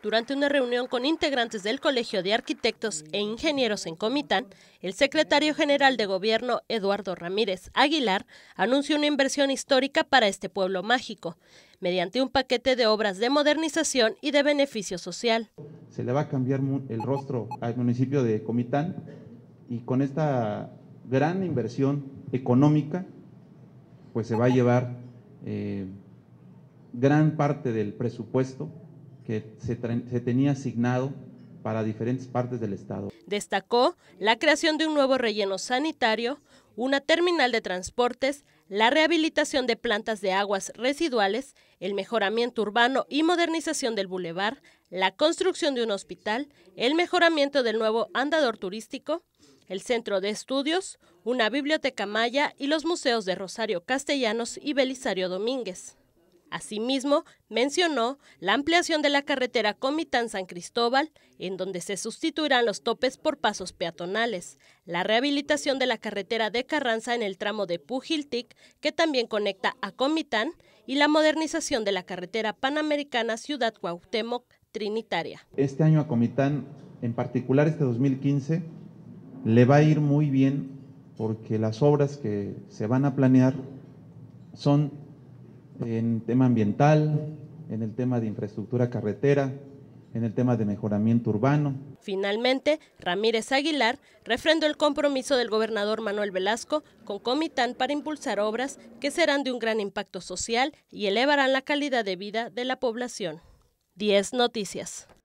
Durante una reunión con integrantes del Colegio de Arquitectos e Ingenieros en Comitán, el secretario general de Gobierno, Eduardo Ramírez Aguilar, anunció una inversión histórica para este pueblo mágico, mediante un paquete de obras de modernización y de beneficio social. Se le va a cambiar el rostro al municipio de Comitán y con esta gran inversión económica, pues se va a llevar eh, gran parte del presupuesto que se, tenía asignado para diferentes partes del estado. Destacó la creación de un nuevo relleno sanitario, una terminal de transportes, la rehabilitación de plantas de aguas residuales, el mejoramiento urbano y modernización del bulevar, la construcción de un hospital, el mejoramiento del nuevo andador turístico, el centro de estudios, una biblioteca maya y los museos de Rosario Castellanos y Belisario Domínguez. Asimismo, mencionó la ampliación de la carretera Comitán-San Cristóbal, en donde se sustituirán los topes por pasos peatonales, la rehabilitación de la carretera de Carranza en el tramo de Pujiltic, que también conecta a Comitán, y la modernización de la carretera panamericana Ciudad Cuauhtémoc Trinitaria. Este año a Comitán, en particular este 2015, le va a ir muy bien porque las obras que se van a planear son en tema ambiental, en el tema de infraestructura carretera, en el tema de mejoramiento urbano. Finalmente, Ramírez Aguilar refrendó el compromiso del gobernador Manuel Velasco con Comitán para impulsar obras que serán de un gran impacto social y elevarán la calidad de vida de la población. 10 Noticias.